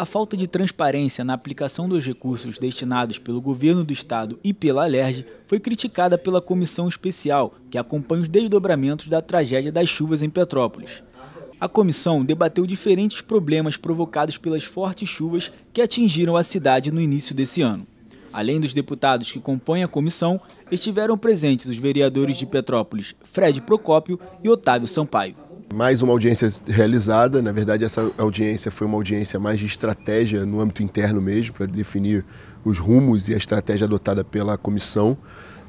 A falta de transparência na aplicação dos recursos destinados pelo governo do estado e pela Alerj foi criticada pela comissão especial que acompanha os desdobramentos da tragédia das chuvas em Petrópolis. A comissão debateu diferentes problemas provocados pelas fortes chuvas que atingiram a cidade no início desse ano. Além dos deputados que compõem a comissão, estiveram presentes os vereadores de Petrópolis Fred Procópio e Otávio Sampaio mais uma audiência realizada. Na verdade, essa audiência foi uma audiência mais de estratégia no âmbito interno mesmo, para definir os rumos e a estratégia adotada pela comissão.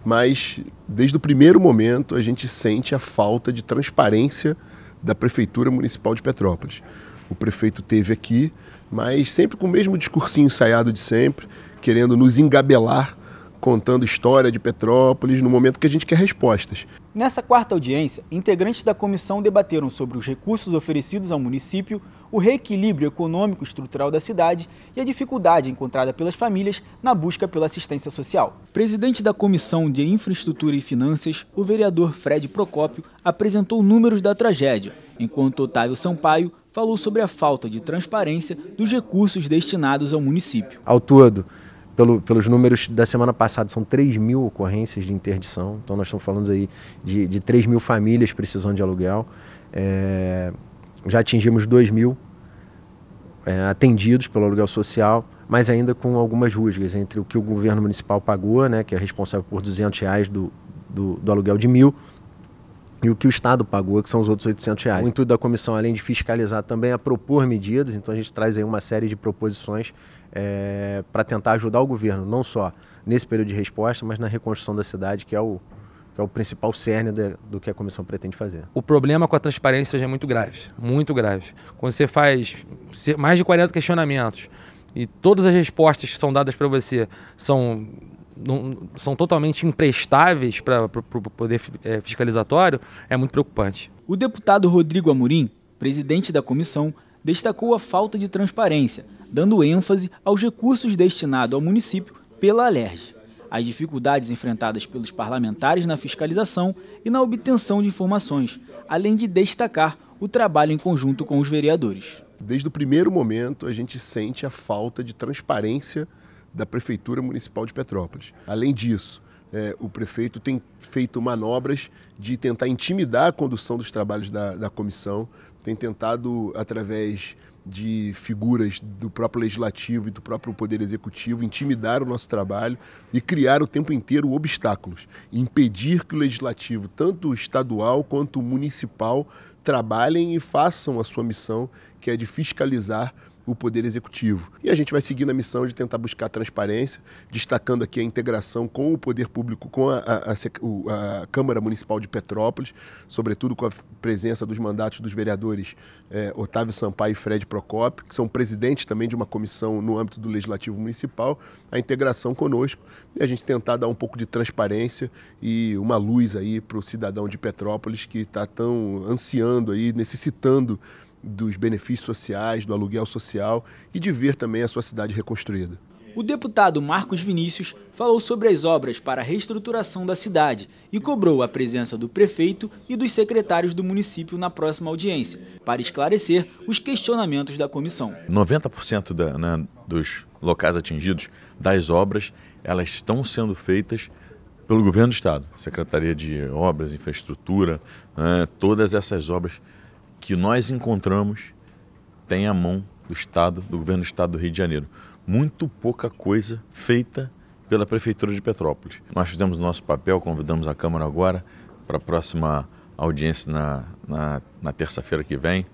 Mas, desde o primeiro momento, a gente sente a falta de transparência da Prefeitura Municipal de Petrópolis. O prefeito teve aqui, mas sempre com o mesmo discursinho ensaiado de sempre, querendo nos engabelar contando história de Petrópolis no momento que a gente quer respostas. Nessa quarta audiência, integrantes da comissão debateram sobre os recursos oferecidos ao município, o reequilíbrio econômico estrutural da cidade e a dificuldade encontrada pelas famílias na busca pela assistência social. Presidente da Comissão de Infraestrutura e Finanças, o vereador Fred Procópio apresentou números da tragédia, enquanto Otávio Sampaio falou sobre a falta de transparência dos recursos destinados ao município. Ao todo, pelo, pelos números da semana passada, são 3 mil ocorrências de interdição. Então, nós estamos falando aí de, de 3 mil famílias precisando de aluguel. É, já atingimos 2 mil é, atendidos pelo aluguel social, mas ainda com algumas rusgas entre o que o governo municipal pagou, né, que é responsável por 200 reais do, do, do aluguel de mil, e o que o Estado pagou, que são os outros 800 reais. O intuito da comissão, além de fiscalizar, também é propor medidas, então a gente traz aí uma série de proposições é, eh, para tentar ajudar o governo, não só nesse período de resposta, mas na reconstrução da cidade, que é o, que é o principal cerne de, do que a comissão pretende fazer. O problema com a transparência já é muito grave, muito grave. Quando você faz mais de 40 questionamentos e todas as respostas que são dadas para você são não, são totalmente imprestáveis para o poder é, fiscalizatório é muito preocupante. O deputado Rodrigo Amorim, presidente da comissão, destacou a falta de transparência, dando ênfase aos recursos destinados ao município pela Alerj, as dificuldades enfrentadas pelos parlamentares na fiscalização e na obtenção de informações, além de destacar o trabalho em conjunto com os vereadores. Desde o primeiro momento, a gente sente a falta de transparência da Prefeitura Municipal de Petrópolis. Além disso, é, o prefeito tem feito manobras de tentar intimidar a condução dos trabalhos da, da comissão, tem tentado, através de figuras do próprio legislativo e do próprio poder executivo intimidar o nosso trabalho e criar o tempo inteiro obstáculos, impedir que o legislativo, tanto estadual quanto municipal, trabalhem e façam a sua missão, que é de fiscalizar o Poder Executivo. E a gente vai seguir na missão de tentar buscar transparência, destacando aqui a integração com o Poder Público, com a, a, a, a Câmara Municipal de Petrópolis, sobretudo com a presença dos mandatos dos vereadores eh, Otávio Sampaio e Fred Procopio, que são presidentes também de uma comissão no âmbito do Legislativo Municipal, a integração conosco e a gente tentar dar um pouco de transparência e uma luz aí para o cidadão de Petrópolis que está tão ansiando aí, necessitando dos benefícios sociais, do aluguel social e de ver também a sua cidade reconstruída. O deputado Marcos Vinícius falou sobre as obras para a reestruturação da cidade e cobrou a presença do prefeito e dos secretários do município na próxima audiência, para esclarecer os questionamentos da comissão. 90% da, né, dos locais atingidos das obras, elas estão sendo feitas pelo governo do estado, Secretaria de Obras, Infraestrutura, né, todas essas obras que nós encontramos tem a mão do Estado, do governo do Estado do Rio de Janeiro. Muito pouca coisa feita pela Prefeitura de Petrópolis. Nós fizemos o nosso papel, convidamos a Câmara agora para a próxima audiência na, na, na terça-feira que vem,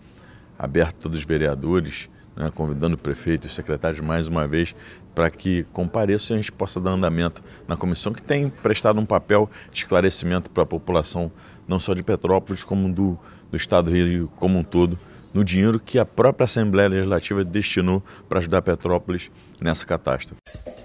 aberta a todos os vereadores, né, convidando os secretários mais uma vez para que compareçam e a gente possa dar andamento na comissão que tem prestado um papel de esclarecimento para a população, não só de Petrópolis, como do, do Estado do Rio como um todo, no dinheiro que a própria Assembleia Legislativa destinou para ajudar Petrópolis nessa catástrofe.